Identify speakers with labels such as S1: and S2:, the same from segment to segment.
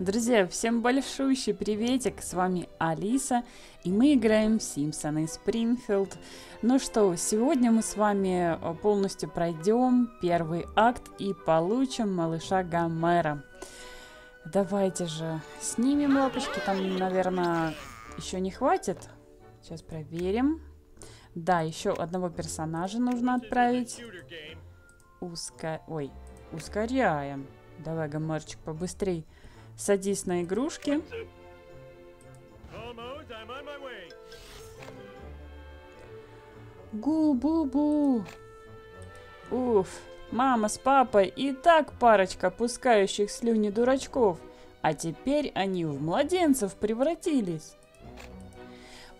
S1: Друзья, всем большущий приветик, с вами Алиса, и мы играем в Симпсоны Спрингфилд. Ну что, сегодня мы с вами э, полностью пройдем первый акт и получим малыша Гомера. Давайте же снимем лапочки, там, наверное, еще не хватит. Сейчас проверим. Да, еще одного персонажа нужно отправить. Уска... Ой, ускоряем. Давай, Гомерчик, побыстрей. Садись на игрушки. Гу-бу-бу. Уф, мама с папой и так парочка пускающих слюни дурачков, а теперь они в младенцев превратились.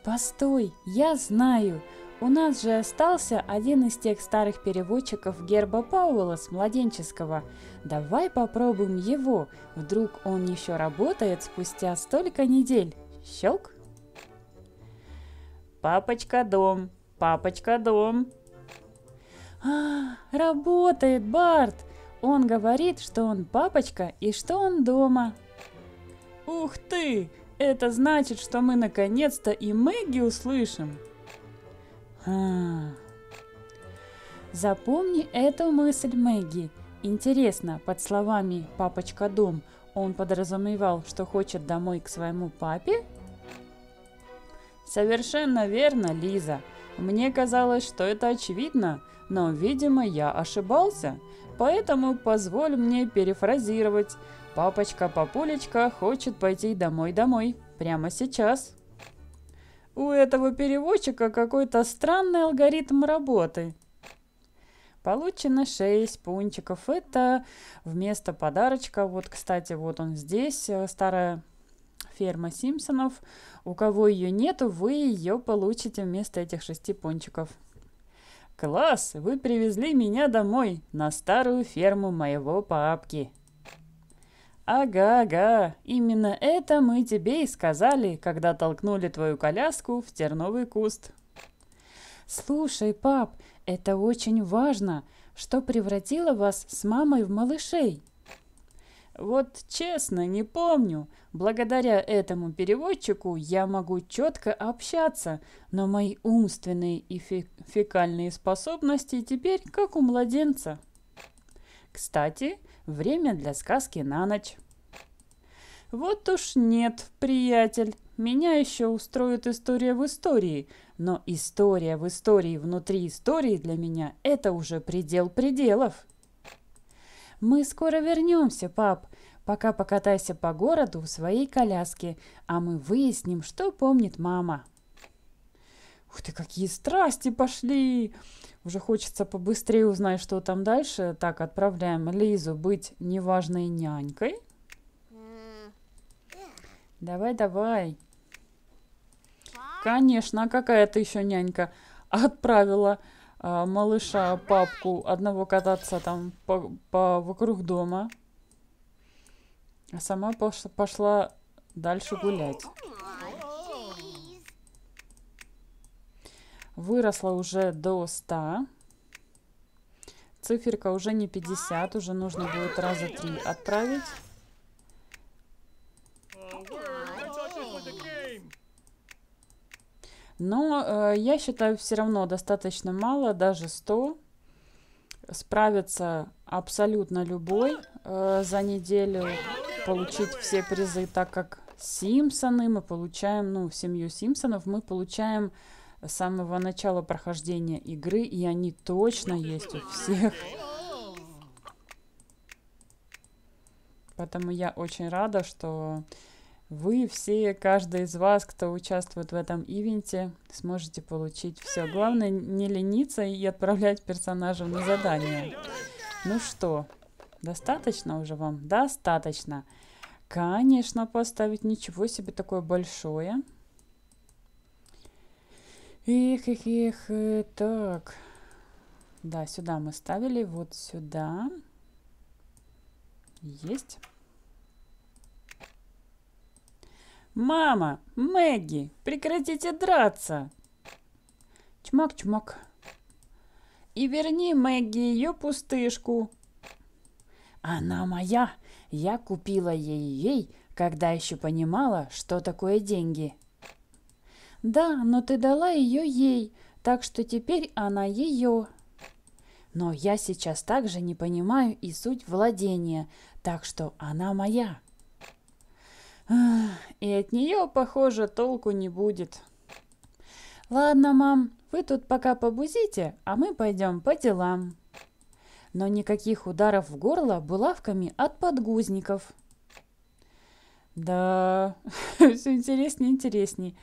S1: Постой, я знаю, у нас же остался один из тех старых переводчиков Герба Пауэлла с младенческого. Давай попробуем его, вдруг он еще работает спустя столько недель. Щелк. Папочка дом, папочка дом. А, работает Барт. Он говорит, что он папочка и что он дома. Ух ты! Это значит, что мы наконец-то и Мэгги услышим. А. Запомни эту мысль, Мэгги. Интересно, под словами «папочка дом» он подразумевал, что хочет домой к своему папе? Совершенно верно, Лиза. Мне казалось, что это очевидно, но, видимо, я ошибался. Поэтому позволь мне перефразировать. Папочка-папулечка хочет пойти домой-домой прямо сейчас у этого переводчика какой-то странный алгоритм работы. Получено 6 пончиков. Это вместо подарочка. Вот, кстати, вот он здесь, э, старая ферма Симпсонов. У кого ее нету, вы ее получите вместо этих шести пончиков. «Класс! Вы привезли меня домой, на старую ферму моего папки!» Ага-ага, именно это мы тебе и сказали, когда толкнули твою коляску в терновый куст. Слушай, пап, это очень важно, что превратило вас с мамой в малышей. Вот честно, не помню. Благодаря этому переводчику я могу четко общаться, но мои умственные и фекальные способности теперь как у младенца. Кстати, время для сказки на ночь. Вот уж нет, приятель. Меня еще устроит история в истории. Но история в истории внутри истории для меня – это уже предел пределов. Мы скоро вернемся, пап. Пока покатайся по городу в своей коляске, а мы выясним, что помнит мама. Ух ты, какие страсти пошли! Уже хочется побыстрее узнать, что там дальше. Так, отправляем Лизу быть неважной нянькой. Давай, давай. Конечно, а какая ты еще нянька. Отправила э, малыша, папку, одного кататься там по, по вокруг дома. А сама пошла, пошла дальше гулять. выросла уже до 100. Циферка уже не 50, уже нужно будет раза 3 отправить. Но э, я считаю все равно достаточно мало, даже 100. Справится абсолютно любой э, за неделю. Получить все призы, так как Симпсоны мы получаем, ну, семью Симпсонов мы получаем с самого начала прохождения игры, и они точно есть у всех. Поэтому я очень рада, что вы все, каждый из вас, кто участвует в этом ивенте, сможете получить все. Главное не лениться и отправлять персонажа на задание. Ну что, достаточно уже вам? Достаточно. Конечно, поставить ничего себе такое большое. Их, их, их. Так. Да, сюда мы ставили. Вот сюда. Есть. Мама! Мэгги! Прекратите драться! Чмак, чмак. И верни Мэгги ее пустышку. Она моя. Я купила ей ей, когда еще понимала, что такое деньги. «Да, но ты дала ее ей, так что теперь она ее». «Но я сейчас также не понимаю и суть владения, так что она моя». «И от нее, похоже, толку не будет». «Ладно, мам, вы тут пока побузите, а мы пойдем по делам». Но никаких ударов в горло булавками от подгузников. «Да, все интереснее и интереснее».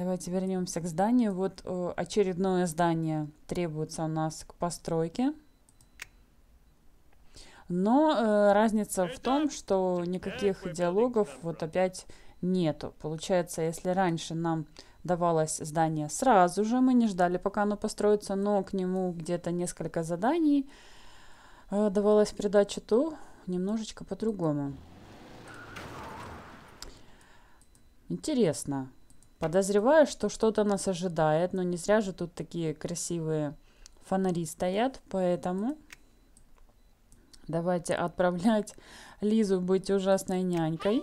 S1: Давайте вернемся к зданию. Вот э, очередное здание требуется у нас к постройке. Но э, разница в том, что никаких диалогов вот опять нету. Получается, если раньше нам давалось здание сразу же, мы не ждали, пока оно построится, но к нему где-то несколько заданий э, давалась придача, то немножечко по-другому. Интересно. Подозреваю, что что-то нас ожидает, но не зря же тут такие красивые фонари стоят, поэтому давайте отправлять Лизу быть ужасной нянькой.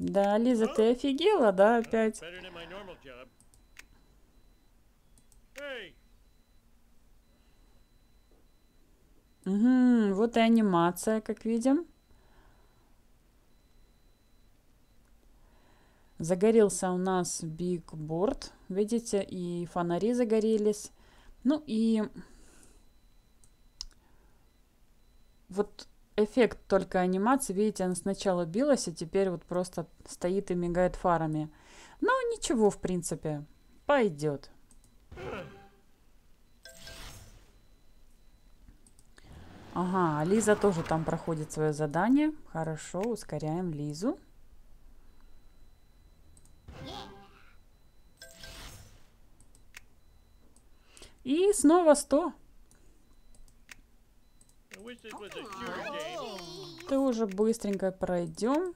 S1: Да, Лиза, ты офигела, да, опять? Угу, вот и анимация, как видим. Загорелся у нас бигборд, видите, и фонари загорелись. Ну и вот эффект только анимации, видите, она сначала билась, а теперь вот просто стоит и мигает фарами. Но ничего, в принципе, пойдет. Ага, Лиза тоже там проходит свое задание. Хорошо, ускоряем Лизу. снова 100. Ты уже быстренько пройдем.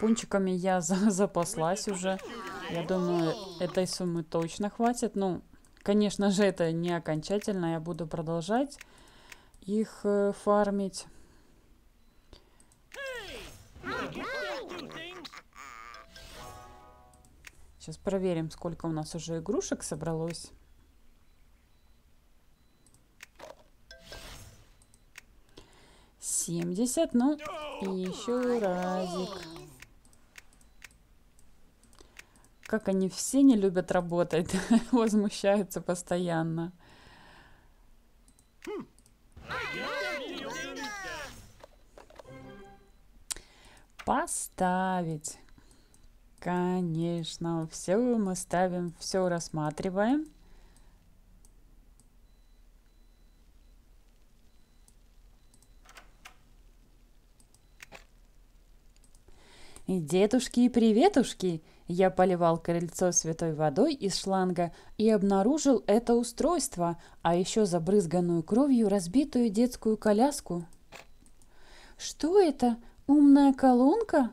S1: Пунчиками я за запаслась уже. Я думаю, этой суммы точно хватит. Ну, конечно же, это не окончательно. Я буду продолжать их э, фармить. Сейчас проверим, сколько у нас уже игрушек собралось. Семьдесят, ну и еще разик. Как они все не любят работать, возмущаются постоянно. Поставить. Конечно, все мы ставим, все рассматриваем. И «Дедушки и приветушки!» Я поливал крыльцо святой водой из шланга и обнаружил это устройство, а еще забрызганную кровью разбитую детскую коляску. «Что это? Умная колонка?»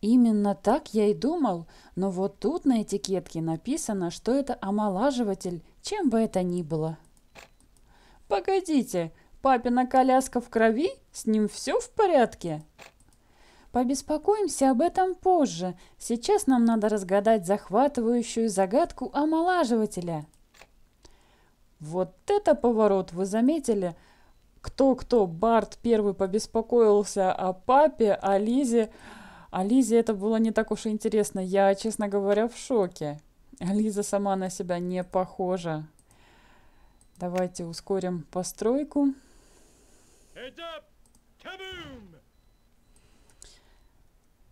S1: Именно так я и думал, но вот тут на этикетке написано, что это омолаживатель, чем бы это ни было. Погодите, папина коляска в крови? С ним все в порядке? Побеспокоимся об этом позже. Сейчас нам надо разгадать захватывающую загадку омолаживателя. Вот это поворот, вы заметили? Кто-кто, Барт первый побеспокоился о папе, о Лизе, а Лизе это было не так уж и интересно. Я, честно говоря, в шоке. Лиза сама на себя не похожа. Давайте ускорим постройку.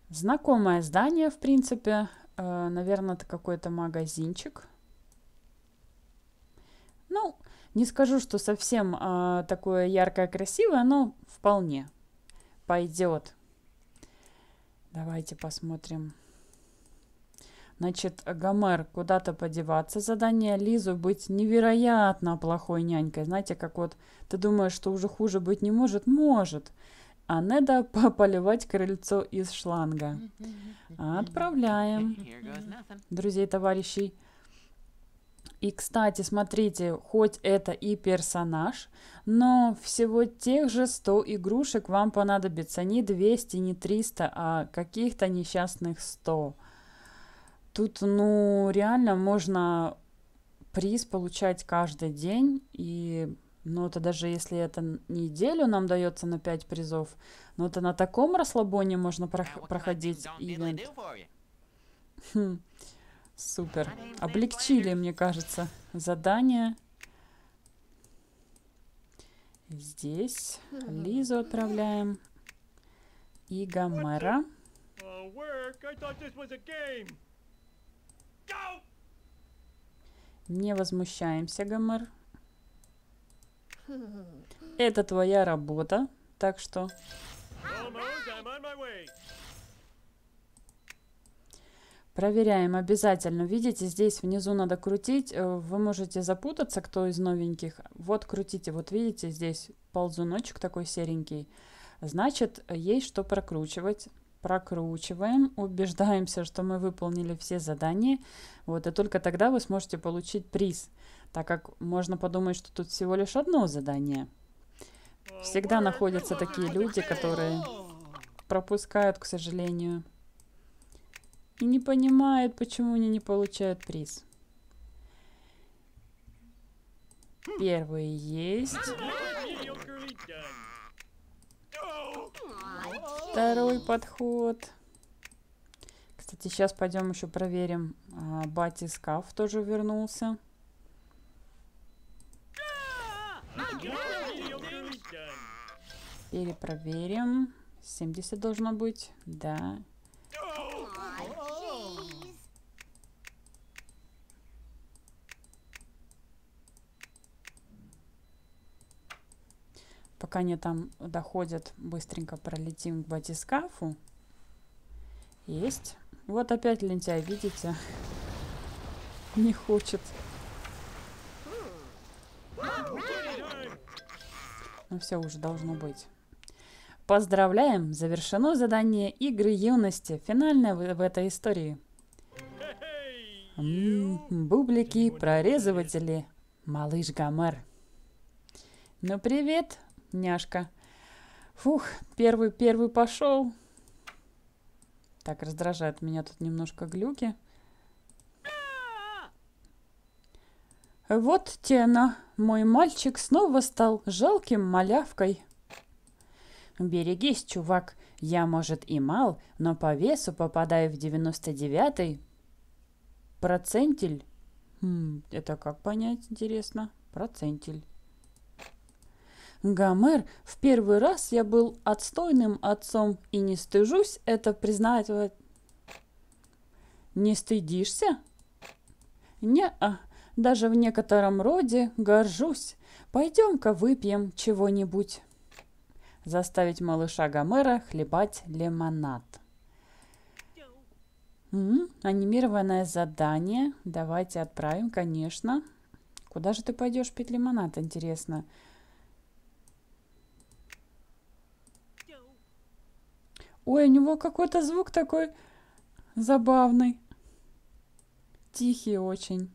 S1: Знакомое здание, в принципе. Э, наверное, это какой-то магазинчик. Ну, не скажу, что совсем э, такое яркое, красивое, но вполне пойдет. Давайте посмотрим. Значит, Гомер куда-то подеваться. Задание Лизу быть невероятно плохой нянькой. Знаете, как вот ты думаешь, что уже хуже быть не может? Может. А Неда пополивать крыльцо из шланга. Отправляем. Друзей, товарищей. И, кстати, смотрите, хоть это и персонаж, но всего тех же 100 игрушек вам понадобится не 200, не 300, а каких-то несчастных 100. Тут, ну, реально можно приз получать каждый день, и, ну, это даже если это неделю нам дается на 5 призов, но это на таком расслабоне можно про а проходить ивент. Супер. Облегчили, мне кажется, задание. Здесь Лизу отправляем. И Гомера. Не возмущаемся, Гомер. Это твоя работа, так что... Проверяем обязательно. Видите, здесь внизу надо крутить. Э, вы можете запутаться, кто из новеньких. Вот крутите. Вот видите, здесь ползуночек такой серенький. Значит, есть что прокручивать. Прокручиваем, убеждаемся, что мы выполнили все задания. Вот, и только тогда вы сможете получить приз, так как можно подумать, что тут всего лишь одно задание. Всегда находятся такие люди, которые пропускают, к сожалению. И не понимает, почему они не получают приз. Первый есть. Второй подход. Кстати, сейчас пойдем еще проверим. А, Бати Скаф тоже вернулся. Перепроверим. 70 должно быть. Да. пока они там доходят, быстренько пролетим к батискафу. Есть. Вот опять лентяй, видите? Не хочет. Ну все, уже должно быть. Поздравляем! Завершено задание игры юности. Финальное в, в этой истории. М м-м, -м, бублики, прорезыватели. Малыш Гомер. Ну привет, няшка. Фух, первый, первый пошел. Так, раздражает меня тут немножко глюки. Вот тена, мой мальчик снова стал жалким малявкой. Берегись, чувак, я, может, и мал, но по весу попадаю в 99-й процентиль. Хм, это как понять, интересно? Процентиль. Гомер, в первый раз я был отстойным отцом и не стыжусь это признать. Не стыдишься? Не-а, даже в некотором роде горжусь. Пойдем-ка выпьем чего-нибудь. Заставить малыша Гомера хлебать лимонад. М анимированное задание. Давайте отправим, конечно. Куда же ты пойдешь пить лимонад, интересно? Интересно. Ой, у него какой-то звук такой забавный. Тихий очень.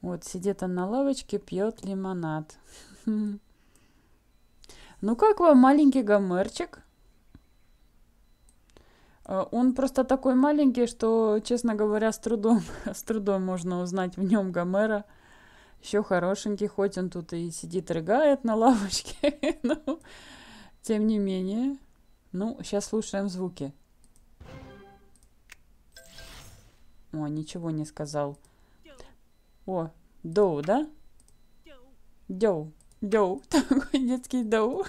S1: Вот, сидит он на лавочке, пьет лимонад. Ну как вам маленький гомерчик? Э, он просто такой маленький, что, честно говоря, с трудом, с трудом можно узнать в нем Гомера. Еще хорошенький, хоть он тут и сидит, рыгает на лавочке, но тем не менее. Ну, сейчас слушаем звуки. О, ничего не сказал. О, доу, да? Доу. Доу. Такой детский доу.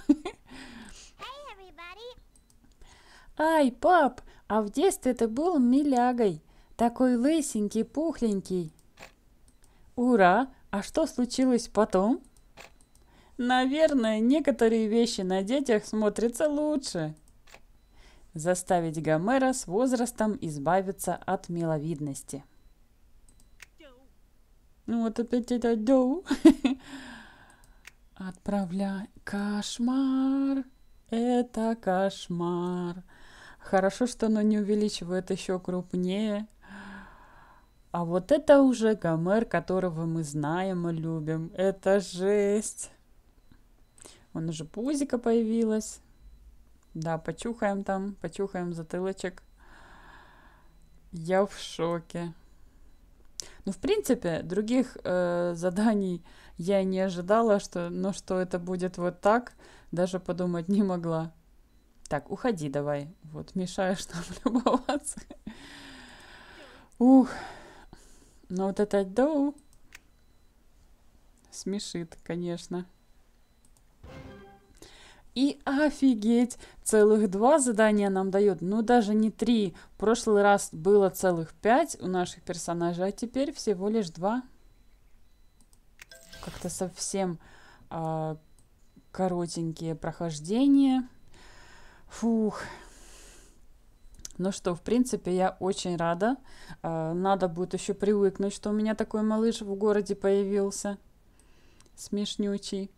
S1: Ай, пап, а в детстве ты был милягой. Такой лысенький, пухленький. Ура! А что случилось потом? Наверное, некоторые вещи на детях смотрятся лучше. Заставить Гомера с возрастом избавиться от миловидности. Ну вот опять это доу. Отправляй. Кошмар. Это кошмар. Хорошо, что оно не увеличивает еще крупнее. А вот это уже Гомер, которого мы знаем и любим. Это жесть. Он уже пузика появилась. Да, почухаем там, почухаем затылочек. Я в шоке. Ну, в принципе, других э, заданий я не ожидала, что, но что это будет вот так, даже подумать не могла. Так, уходи давай. Вот, мешаешь нам любоваться. Ух. Ну вот этот доу смешит, конечно. И офигеть, целых два задания нам дает, ну даже не три. В прошлый раз было целых пять у наших персонажей, а теперь всего лишь два. Как-то совсем э, коротенькие прохождения. Фух. Ну что, в принципе, я очень рада. Э, надо будет еще привыкнуть, что у меня такой малыш в городе появился. Смешнючий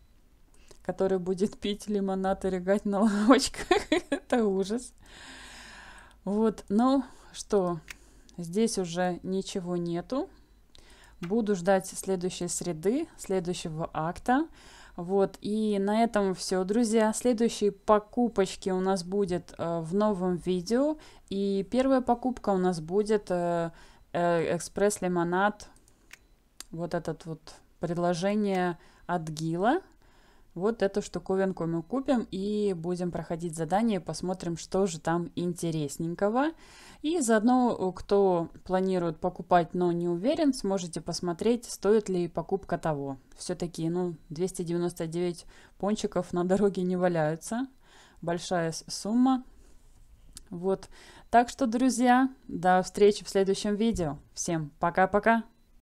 S1: который будет пить лимонад и регать на лавочках. Это ужас. Вот, ну что, здесь уже ничего нету. Буду ждать следующей среды, следующего акта. Вот, и на этом все, друзья. Следующие покупочки у нас будет э, в новом видео. И первая покупка у нас будет э, э, экспресс-лимонад. Вот этот вот предложение от Гила. Вот эту штуковинку мы купим и будем проходить задание, посмотрим, что же там интересненького. И заодно, э, кто планирует покупать, но не уверен, сможете посмотреть, стоит ли покупка того. Все-таки, ну, 299 пончиков на дороге не валяются. Большая сумма. Вот. Так что, друзья, до встречи в следующем видео. Всем пока-пока!